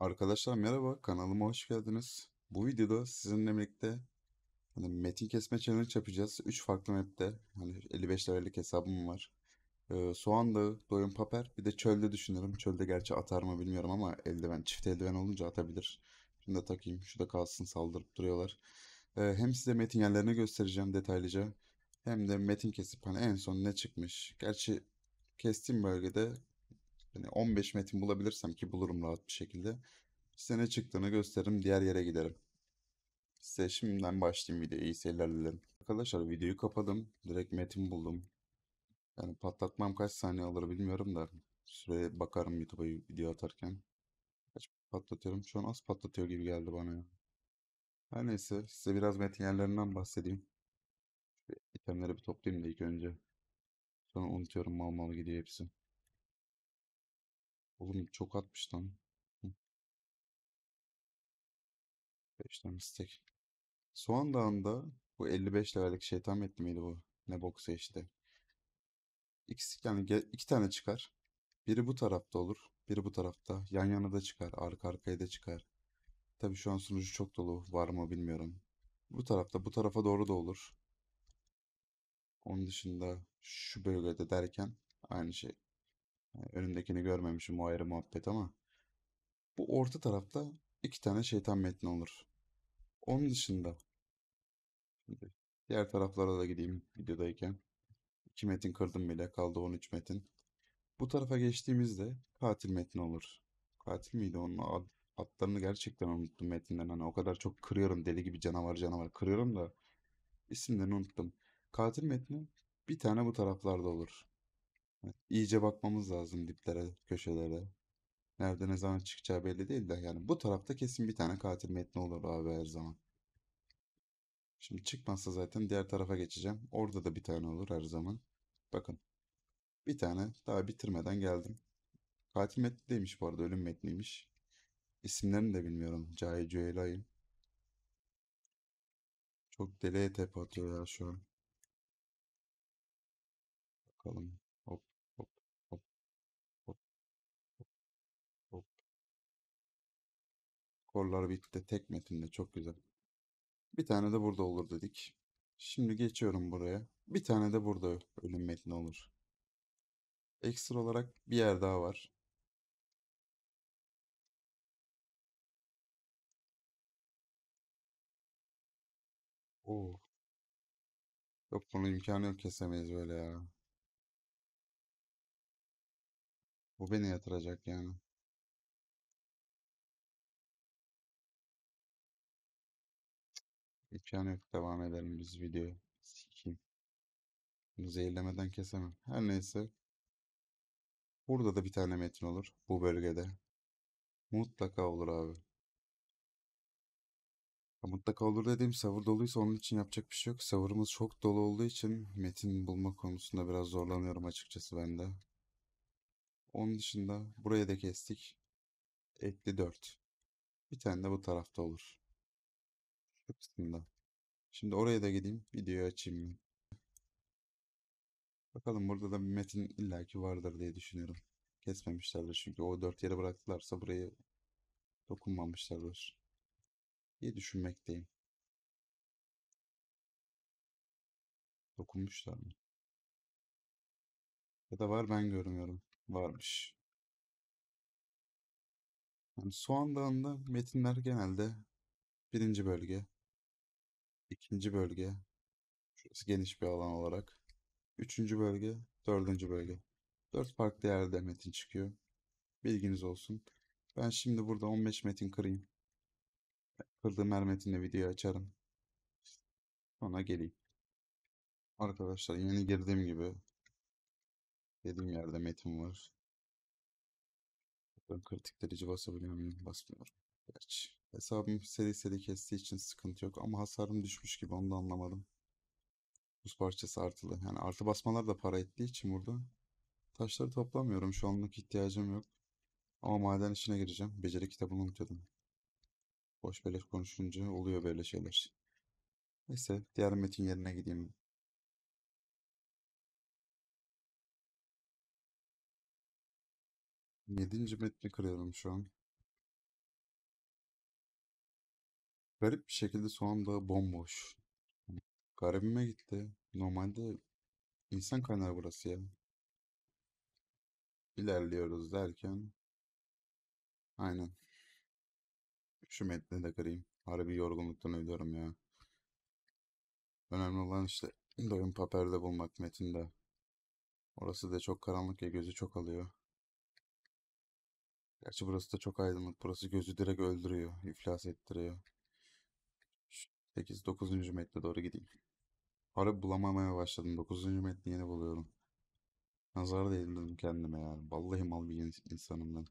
Arkadaşlar merhaba, kanalıma hoş geldiniz. Bu videoda sizinle birlikte hani metin kesme challenge yapacağız. 3 farklı map'te. Hani 55 levellik hesabım var. Ee, Soğan Dağı, Doyum Paper, bir de çölde düşünüyorum. Çölde gerçi atar mı bilmiyorum ama eldiven, çift eldiven olunca atabilir. Şunu da takayım, şu da kalsın saldırıp duruyorlar. Ee, hem size metin yerlerini göstereceğim detaylıca. Hem de metin kesip hani en son ne çıkmış. Gerçi kestiğim bölgede yani 15 metin bulabilirsem ki bulurum rahat bir şekilde. Size ne çıktığını gösteririm. Diğer yere giderim. Size şimdiden başlayayım videoya. iyi seyirler dilerim. Arkadaşlar videoyu kapadım. Direkt metin buldum. Yani patlatmam kaç saniye alır bilmiyorum da. Süreye bakarım YouTube'a video atarken. Kaç patlatıyorum? Şu an az patlatıyor gibi geldi bana ya. Her neyse size biraz metin yerlerinden bahsedeyim. Şu itemleri bir toplayayım da ilk önce. Sonra unutuyorum mal mal gidiyor hepsi. Oğlum çok atmış lan. 5 tane stack. Soğan Dağı'nda bu 55 levelik şeytan metni miydi bu? Ne boksa işte. İkisi, yani iki tane çıkar. Biri bu tarafta olur. Biri bu tarafta. Yan yana da çıkar. Arka arkaya da çıkar. Tabi şu an sunucu çok dolu. Var mı bilmiyorum. Bu tarafta bu tarafa doğru da olur. Onun dışında şu bölgede derken aynı şey. Hani, önündekini görmemişim o ayrı muhabbet ama. Bu orta tarafta iki tane şeytan metni olur. Onun dışında şimdi diğer taraflara da gideyim videodayken. 2 metin kırdım bile kaldı 13 metin. Bu tarafa geçtiğimizde katil metni olur. Katil miydi onun ad, adlarını gerçekten unuttum metinden. Hani o kadar çok kırıyorum deli gibi canavar canavar kırıyorum da isimlerini unuttum. Katil metni bir tane bu taraflarda olur. İyice bakmamız lazım diplere, köşelere. Nerede ne zaman çıkacağı belli değil de yani bu tarafta kesin bir tane katil metni olur abi her zaman. Şimdi çıkmazsa zaten diğer tarafa geçeceğim. Orada da bir tane olur her zaman. Bakın. Bir tane daha bitirmeden geldim. Katil metni değilmiş bu arada ölüm metniymiş. İsimlerini de bilmiyorum. Cahil Cüeyla'yım. Çok deliye tepe atıyor ya şu an. Bakalım. Korlar bitti. Tek metinde çok güzel. Bir tane de burada olur dedik. Şimdi geçiyorum buraya. Bir tane de burada ölüm metni olur. Ekstra olarak bir yer daha var. Oo. Oh. Yok bunun imkanı yok kesemeyiz böyle ya. Bu beni yatıracak yani. İmkan yok devam edelim biz video. Sikeyim. Bunu zehirlemeden kesemem. Her neyse. Burada da bir tane metin olur. Bu bölgede. Mutlaka olur abi. Mutlaka olur dediğim savur doluysa onun için yapacak bir şey yok. Savurumuz çok dolu olduğu için metin bulma konusunda biraz zorlanıyorum açıkçası ben de. Onun dışında buraya da kestik. Etli 4. Bir tane de bu tarafta olur kısmında. Şimdi oraya da gideyim. Videoyu açayım. Bakalım burada da bir metin illaki vardır diye düşünüyorum. Kesmemişlerdir çünkü o dört yere bıraktılarsa burayı dokunmamışlardır. İyi düşünmekteyim. Dokunmuşlar mı? Ya da var ben görmüyorum. Varmış. Yani Soğan Dağı'nda metinler genelde birinci bölge, ikinci bölge. Şurası geniş bir alan olarak. Üçüncü bölge, dördüncü bölge. Dört farklı yerde metin çıkıyor. Bilginiz olsun. Ben şimdi burada 15 metin kırayım. Kırdığım her metinle videoyu açarım. Ona geleyim. Arkadaşlar yeni girdiğim gibi dediğim yerde metin var. Ben kritik derece basabiliyor muyum? Basmıyorum. Gerçi. Hesabım seri seri kestiği için sıkıntı yok ama hasarım düşmüş gibi onu da anlamadım. Buz parçası artılı. Yani artı basmalar da para ettiği için burada. Taşları toplamıyorum. Şu anlık ihtiyacım yok. Ama maden işine gireceğim. Beceri kitabını unutuyordum. Boş beleş konuşunca oluyor böyle şeyler. Neyse diğer metin yerine gideyim. Yedinci metni kırıyorum şu an. Garip bir şekilde soğan dağı bomboş. Garibime gitti. Normalde insan kaynağı burası ya. İlerliyoruz derken. Aynen. Şu metni de kırayım. Harbi yorgunluktan ölüyorum ya. Önemli olan işte doyum paperde bulmak metinde. Orası da çok karanlık ya gözü çok alıyor. Gerçi burası da çok aydınlık. Burası gözü direkt öldürüyor. iflas ettiriyor. 8 9. metne doğru gideyim. Para bulamamaya başladım. 9. metni yeni buluyorum. Nazar değdim dedim kendime ya. Vallahi mal bir insanım ben.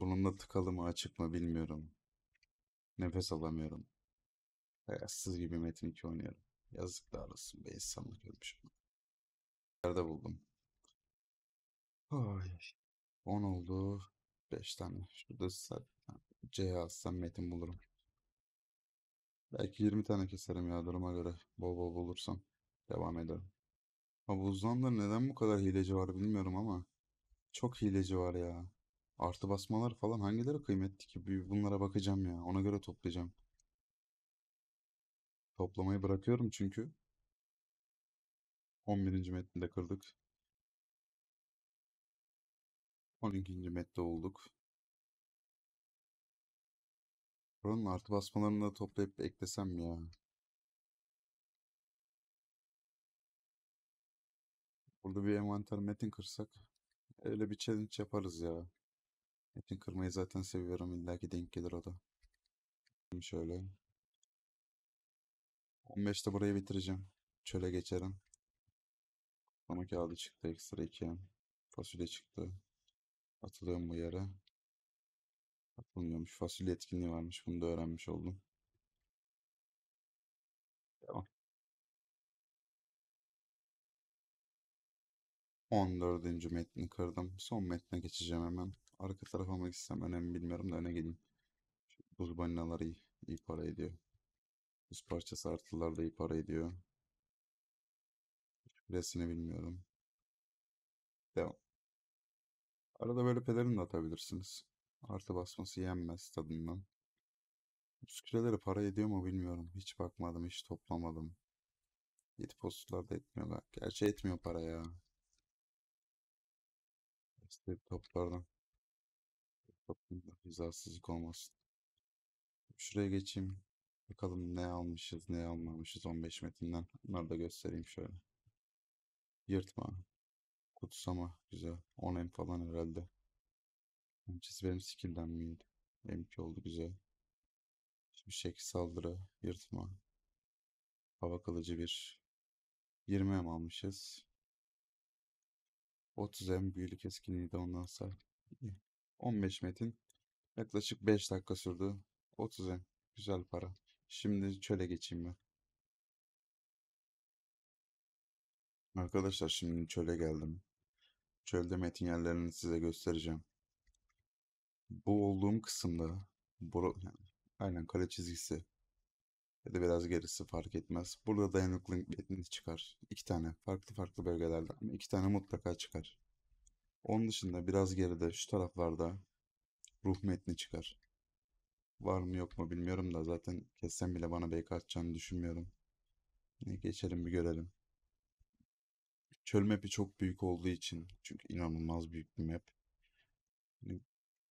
Bununla tıkalı mı açık mı bilmiyorum. Nefes alamıyorum. Hayatsız gibi Metin 2 oynuyorum. Yazıklar olsun be insanlık ölmüş. Nerede buldum? Ay. 10 oldu. 5 tane. Şurada C alsam Metin bulurum. Belki 20 tane keserim ya duruma göre. Bol bol bulursam. Devam ederim. Havuzdan da neden bu kadar hileci var bilmiyorum ama. Çok hileci var ya. Artı basmalar falan hangileri kıymetli ki? Bunlara bakacağım ya. Ona göre toplayacağım. Toplamayı bırakıyorum çünkü. 11. metninde kırdık. 12. metne olduk. Buranın artı basmalarını da toplayıp eklesem ya. Burada bir envanter metin kırsak. Öyle bir challenge yaparız ya. Metin kırmayı zaten seviyorum. İlla ki denk gelir o da. Şimdi şöyle. 15'te burayı bitireceğim. Çöle geçerim. Kutlama kağıdı çıktı. Ekstra 2. Fasulye çıktı. Atılıyorum bu yere. Atılmıyormuş. Fasulye etkinliği varmış. Bunu da öğrenmiş oldum. Devam. 14. metni kırdım. Son metne geçeceğim hemen. Arka tarafa mı gitsem önemli bilmiyorum da öne gideyim. Şu buz balinaları iyi, iyi para ediyor. Buz parçası artılar da iyi para ediyor. Resini bilmiyorum. Devam. Arada böyle pederin de atabilirsiniz. Artı basması yenmez tadından. Üsküreleri para ediyor mu bilmiyorum. Hiç bakmadım, hiç toplamadım. Yedi postlar da etmiyor. Bak. Gerçi etmiyor para ya. İşte toplardan. Toplumda hizasızlık olmasın. Şuraya geçeyim. Bakalım ne almışız, ne almamışız 15 metinden. Bunları da göstereyim şöyle. Yırtma. Kutsama. Güzel. 10 en falan herhalde. Öncesi benim skill'den miydi? m oldu güzel. Şimdi Şimşek saldırı, yırtma. Hava kalıcı bir. 20 M almışız. 30 M büyülü keskinliği de ondan sonra 15 metin. Yaklaşık 5 dakika sürdü. 30 M. Güzel para. Şimdi çöle geçeyim ben. Arkadaşlar şimdi çöle geldim. Çölde metin yerlerini size göstereceğim bu olduğum kısımda bura, aynen kare çizgisi ya da biraz gerisi fark etmez. Burada dayanıklılık metni çıkar. İki tane farklı farklı bölgelerde ama iki tane mutlaka çıkar. Onun dışında biraz geride şu taraflarda ruh metni çıkar. Var mı yok mu bilmiyorum da zaten kessem bile bana BK atacağını düşünmüyorum. Ne geçelim bir görelim. Çöl map'i çok büyük olduğu için çünkü inanılmaz büyük bir map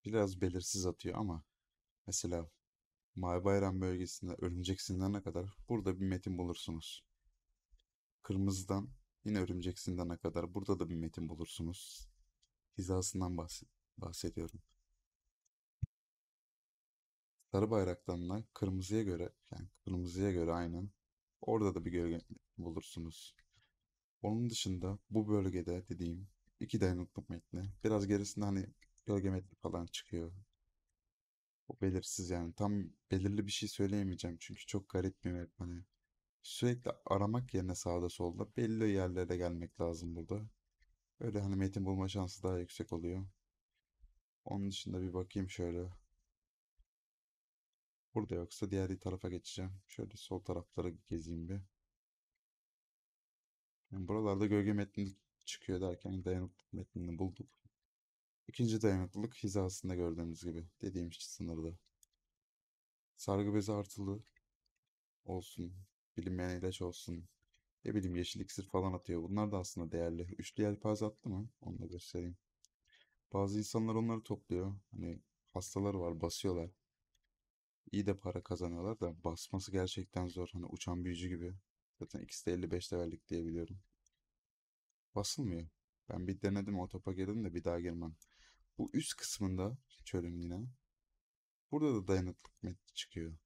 biraz belirsiz atıyor ama mesela Mavi bölgesinde örümcek sindana kadar burada bir metin bulursunuz. Kırmızıdan yine örümcek sindana kadar burada da bir metin bulursunuz. Hizasından bahs bahsediyorum. Sarı bayraktan da kırmızıya göre yani kırmızıya göre aynen orada da bir gölge bulursunuz. Onun dışında bu bölgede dediğim iki dayanıklı metni biraz gerisinde hani gölgemetri falan çıkıyor. O belirsiz yani. Tam belirli bir şey söyleyemeyeceğim çünkü çok garip bir map hani. Sürekli aramak yerine sağda solda belli yerlere gelmek lazım burada. Öyle hani metin bulma şansı daha yüksek oluyor. Onun dışında bir bakayım şöyle. Burada yoksa diğer bir tarafa geçeceğim. Şöyle sol tarafları gezeyim bir. Yani buralarda gölge metni çıkıyor derken dayanıklı metnini bulduk. İkinci dayanıklılık hizasında gördüğümüz gibi dediğim işte sınırda. Sargı bezi artılı olsun, bilinmeyen ilaç olsun, ne bileyim yeşil iksir falan atıyor. Bunlar da aslında değerli. Üçlü yelpaze attı mı? Onu da göstereyim. Bazı insanlar onları topluyor. Hani hastalar var basıyorlar. İyi de para kazanıyorlar da basması gerçekten zor. Hani uçan büyücü gibi. Zaten ikisi de 55 levellik diyebiliyorum. Basılmıyor. Ben bir denedim o topa girdim de bir daha girmem. Bu üst kısmında geçiyorum yine. Burada da dayanıklık metni çıkıyor.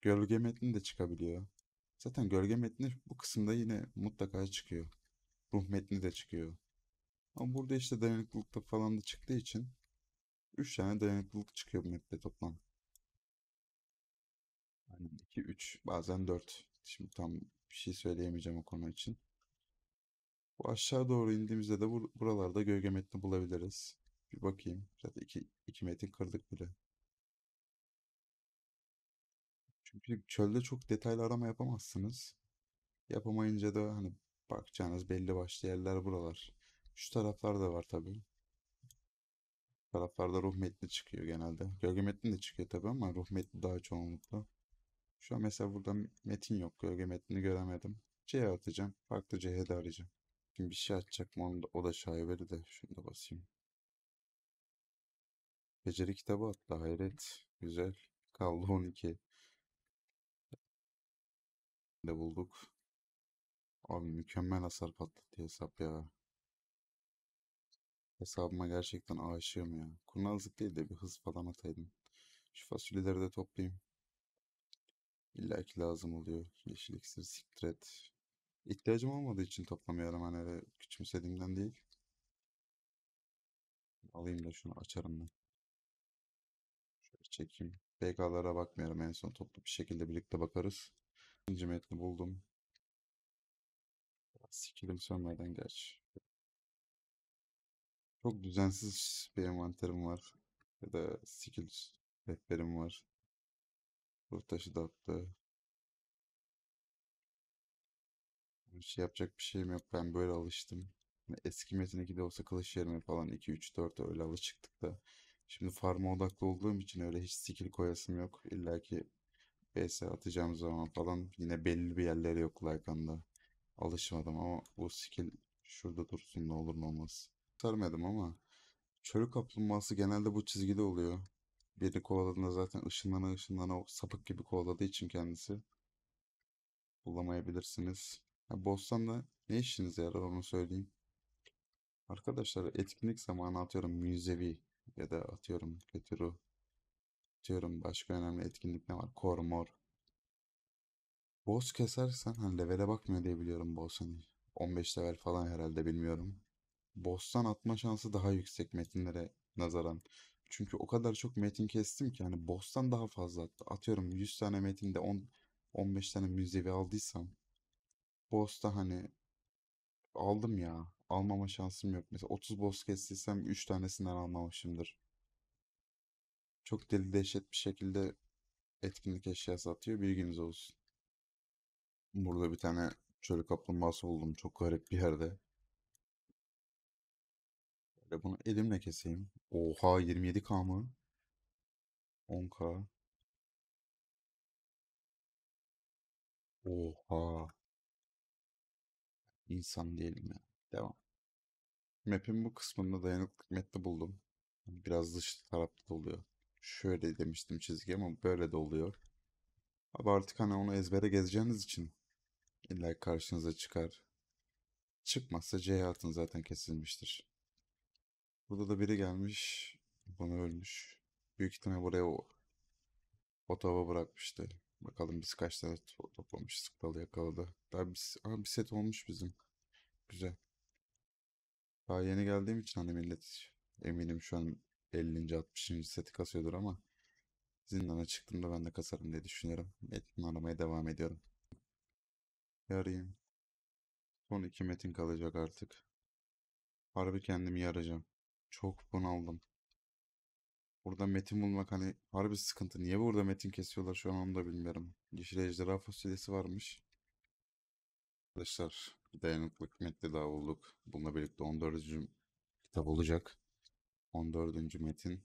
Gölge metni de çıkabiliyor. Zaten gölge metni bu kısımda yine mutlaka çıkıyor. Ruh metni de çıkıyor. Ama burada işte dayanıklılıkta falan da çıktığı için 3 tane dayanıklılık çıkıyor bu map'te toplam. Yani 2, 3 bazen 4. Şimdi tam bir şey söyleyemeyeceğim o konu için. Bu aşağı doğru indiğimizde de buralarda gölge metni bulabiliriz. Bir bakayım. Zaten 2 2 metre kırdık bile. Çünkü çölde çok detaylı arama yapamazsınız. Yapamayınca da hani bakacağınız belli başlı yerler buralar. Şu taraflar da var tabii. Taraflarda ruh metni çıkıyor genelde. Gölge metni de çıkıyor tabii ama ruh metni daha çoğunlukla. Şu an mesela burada metin yok. Gölge metnini göremedim. C atacağım. Farklı C'ye de arayacağım. Şimdi bir şey açacak mı onu da, o da şaibeli de. Şunu da basayım. Beceri kitabı atla hayret. Güzel. Kaldı 12. De bulduk. Abi mükemmel hasar patlattı hesap ya. Hesabıma gerçekten aşığım ya. Kurnazlık değil de bir hız falan ataydım. Şu fasulyeleri de toplayayım. İlla ki lazım oluyor. Yeşil iksir, siktiret. İhtiyacım olmadığı için toplamıyorum. Hani öyle küçümsediğimden değil. Alayım da şunu açarım ben çekeyim. PK'lara bakmayalım en son toplu bir şekilde birlikte bakarız. İkinci metni buldum. Sikilim sönmeden geç Çok düzensiz bir envanterim var. Ya da skill rehberim var. Ruh taşı da attı. Bir şey yapacak bir şeyim yok. Ben böyle alıştım. Eski Metin 2'de olsa kılıç yerine falan 2-3-4 öyle alışıktık da. Şimdi farma odaklı olduğum için öyle hiç skill koyasım yok. İlla ki BS atacağım zaman falan yine belli bir yerleri yok Lycan'da. Alışmadım ama bu skill şurada dursun ne olur ne olmaz. Sarmadım ama çölü kaplumbağası genelde bu çizgide oluyor. Biri kovaladığında zaten ışınlana ışınlana o sapık gibi kovaladığı için kendisi. Bulamayabilirsiniz. Ya bostan da ne işiniz yarar onu söyleyeyim. Arkadaşlar etkinlik zamanı atıyorum müzevi ya da atıyorum kötü ruh. Atıyorum başka önemli etkinlik ne var? Kormor, Boss kesersen hani levele bakmıyor diye biliyorum boss'un. 15 level falan herhalde bilmiyorum. Boss'tan atma şansı daha yüksek metinlere nazaran. Çünkü o kadar çok metin kestim ki hani boss'tan daha fazla attı. Atıyorum 100 tane metinde 10 15 tane müzevi aldıysam boss'ta hani aldım ya almama şansım yok. Mesela 30 boss kestiysem 3 tanesinden almamışımdır. Çok deli dehşet bir şekilde etkinlik eşyası atıyor. Bilginiz olsun. Burada bir tane çölü kaplumbağası buldum. Çok garip bir yerde. Böyle bunu elimle keseyim. Oha 27k mı? 10k. Oha. İnsan değilim ya. Devam. Map'in bu kısmında dayanıklık metni buldum. Biraz dış tarafta oluyor. Şöyle demiştim çizgi ama böyle de oluyor. Ama artık hani onu ezbere gezeceğiniz için illa karşınıza çıkar. Çıkmazsa C hayatın zaten kesilmiştir. Burada da biri gelmiş. Bana ölmüş. Büyük ihtimal buraya o otova bırakmıştı. Bakalım biz kaç tane to toplamışız. Kralı yakaladı. Daha bir, aha, bir set olmuş bizim. Güzel. Daha yeni geldiğim için hani millet eminim şu an 50. 60. seti kasıyordur ama zindana çıktığımda ben de kasarım diye düşünüyorum. Metin aramaya devam ediyorum. Yarayayım. Son iki metin kalacak artık. Harbi kendimi yarayacağım. Çok bunaldım. Burada metin bulmak hani harbi sıkıntı. Niye burada metin kesiyorlar şu an onu da bilmiyorum. Yeşil ejderha fasulyesi varmış. Arkadaşlar dayanıklı metni daha bulduk. Bununla birlikte 14. kitap olacak. 14. metin.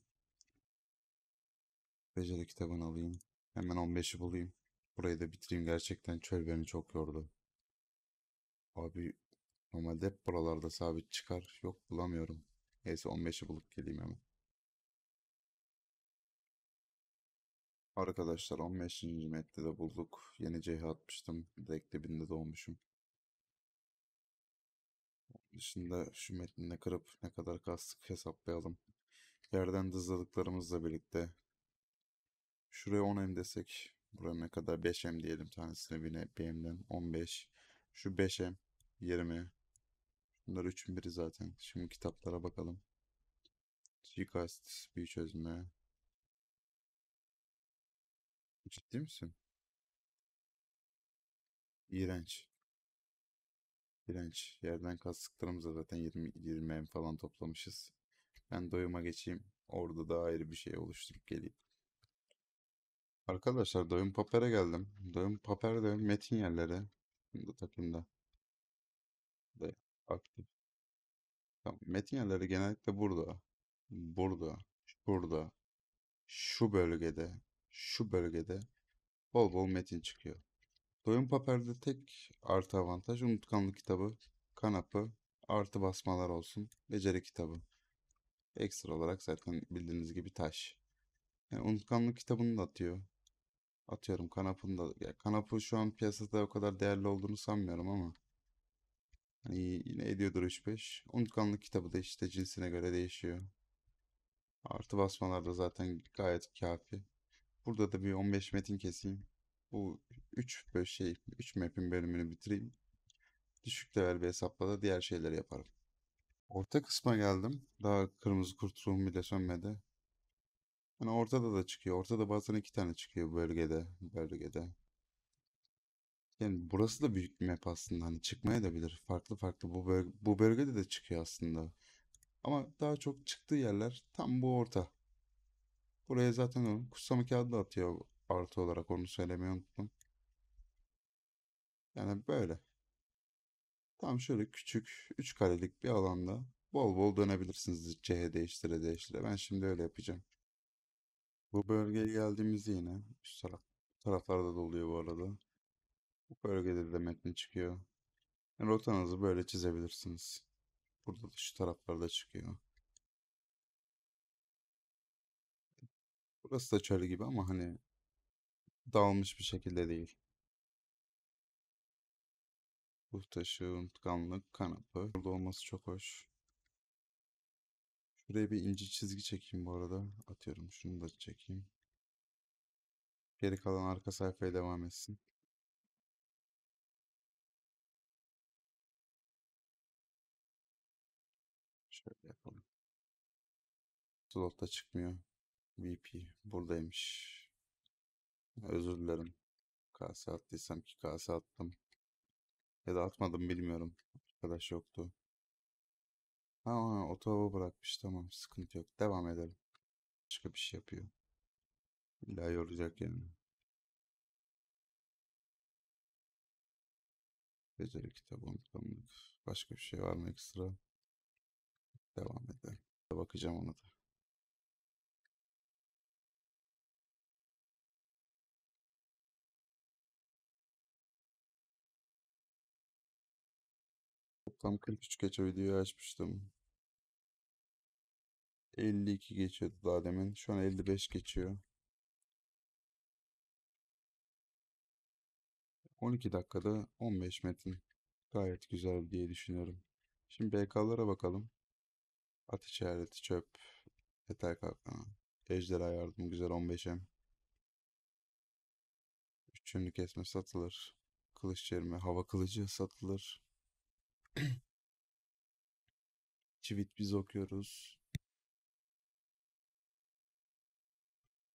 Beceri kitabını alayım. Hemen 15'i bulayım. Burayı da bitireyim. Gerçekten çöl beni çok yordu. Abi normalde hep buralarda sabit çıkar. Yok bulamıyorum. Neyse 15'i bulup geleyim hemen. Arkadaşlar 15. metni de bulduk. Yeni CH atmıştım. Direkt dibinde doğmuşum dışında şu metni kırıp ne kadar kastık hesaplayalım. Yerden dızladıklarımızla birlikte şuraya 10M desek buraya ne kadar 5M diyelim tanesine bine BM'den 15. Şu 5M 20. Bunlar 3'ün biri zaten. Şimdi kitaplara bakalım. Suikast bir çözme. Ciddi misin? İğrenç. Direnç. Yerden kastıklarımızda zaten 20, 20 M falan toplamışız. Ben doyuma geçeyim. Orada da ayrı bir şey oluşturup geleyim. Arkadaşlar doyum papere geldim. Doyum paper de metin yerleri. Bu takımda. De aktif. Tamam. Metin yerleri genellikle burada. Burada. Burada. Şu bölgede. Şu bölgede. Bol bol metin çıkıyor. Doyum paperde tek artı avantaj unutkanlık kitabı, kanapı, artı basmalar olsun, beceri kitabı. Ekstra olarak zaten bildiğiniz gibi taş. Yani unutkanlık kitabını da atıyor. Atıyorum kanapını da. Ya kanapı şu an piyasada o kadar değerli olduğunu sanmıyorum ama. Hani yine ediyordur 3-5. Unutkanlık kitabı da işte cinsine göre değişiyor. Artı basmalar da zaten gayet kafi. Burada da bir 15 metin keseyim bu 3 şey 3 map'in bölümünü bitireyim. Düşük level bir hesapla da diğer şeyleri yaparım. Orta kısma geldim. Daha kırmızı kurt bile sönmedi. Hani ortada da çıkıyor. Ortada bazen iki tane çıkıyor bölgede. Bölgede. Yani burası da büyük bir map aslında. Hani çıkmaya da bilir. Farklı farklı. Bu, bölge, bu bölgede de çıkıyor aslında. Ama daha çok çıktığı yerler tam bu orta. Buraya zaten kutsamı kağıdı atıyor artı olarak onu söylemeyi unuttum. Yani böyle. Tam şöyle küçük 3 karelik bir alanda bol bol dönebilirsiniz cehe değiştire değiştire. Ben şimdi öyle yapacağım. Bu bölgeye geldiğimizde yine üst taraf, taraflarda da oluyor bu arada. Bu bölgede de metni çıkıyor. Yani rotanızı böyle çizebilirsiniz. Burada da şu taraflarda çıkıyor. Burası da çöl gibi ama hani dağılmış bir şekilde değil. Bu taşı, unutkanlık, kanapı. Burada olması çok hoş. Şuraya bir ince çizgi çekeyim bu arada. Atıyorum şunu da çekeyim. Geri kalan arka sayfaya devam etsin. Şöyle yapalım. Slotta çıkmıyor. VP buradaymış. Özür dilerim. Kase attıysam ki kase attım. Ya da atmadım bilmiyorum. Arkadaş yoktu. Ha, ha otobü bırakmış tamam sıkıntı yok. Devam edelim. Başka bir şey yapıyor. İlla yoracak yani. Beceri kitabı unutmamak. Başka bir şey var mı ekstra? Devam edelim. Bakacağım ona da. Tam 43 geçe videoyu açmıştım. 52 geçiyordu daha demin. Şu an 55 geçiyor. 12 dakikada 15 metin. Gayet güzel diye düşünüyorum. Şimdi BK'lara bakalım. At işareti çöp. Yeter kalkana. Ejderha yardım güzel 15'e. Üçünlü kesme satılır. Kılıç çevirme hava kılıcı satılır. Çivit biz okuyoruz.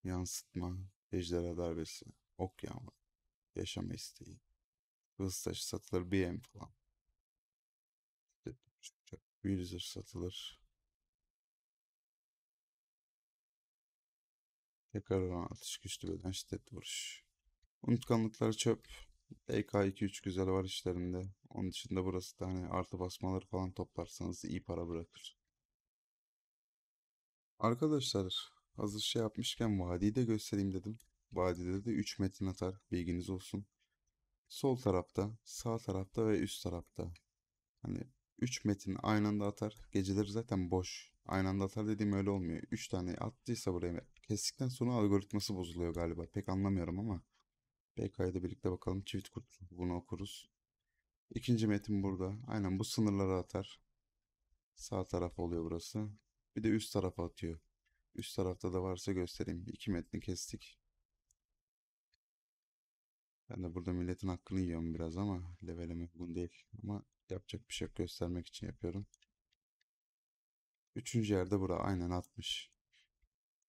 Yansıtma, ejderha darbesi, ok yağma, yaşama isteği, hız taşı satılır BM falan. Büyü zırh satılır. Tekrar olan atış güçlü beden şiddet vuruş. Unutkanlıklar çöp. EK2-3 güzel var işlerinde. Onun dışında burası da hani artı basmaları falan toplarsanız iyi para bırakır. Arkadaşlar hazır şey yapmışken vadiyi de göstereyim dedim. Vadide de 3 metin atar bilginiz olsun. Sol tarafta, sağ tarafta ve üst tarafta. Hani 3 metin aynı anda atar. Geceleri zaten boş. Aynı anda atar dediğim öyle olmuyor. 3 tane attıysa buraya kestikten sonra algoritması bozuluyor galiba. Pek anlamıyorum ama. BK'ya da birlikte bakalım. Çift kurt bunu okuruz. İkinci metin burada. Aynen bu sınırları atar. Sağ taraf oluyor burası. Bir de üst tarafa atıyor. Üst tarafta da varsa göstereyim. İki metni kestik. Ben de burada milletin hakkını yiyorum biraz ama leveleme uygun değil. Ama yapacak bir şey yok. Göstermek için yapıyorum. Üçüncü yerde bura. Aynen atmış.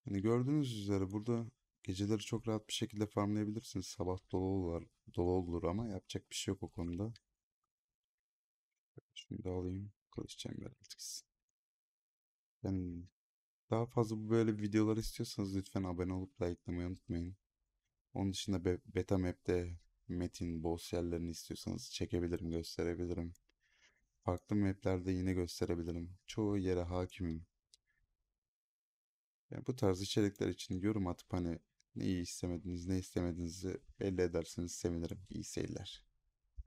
Hani gördüğünüz üzere burada geceleri çok rahat bir şekilde farmlayabilirsiniz. Sabah dolu olur, dolu olur ama yapacak bir şey yok o konuda. Şimdi alayım. Kılıç çember artık. Yani daha fazla böyle videolar istiyorsanız lütfen abone olup likelamayı unutmayın. Onun dışında be beta map'te metin, boss yerlerini istiyorsanız çekebilirim, gösterebilirim. Farklı maplerde yine gösterebilirim. Çoğu yere hakimim. Yani bu tarz içerikler için yorum atıp hani neyi istemediniz, ne istemediğinizi belli ederseniz sevinirim. İyi seyirler.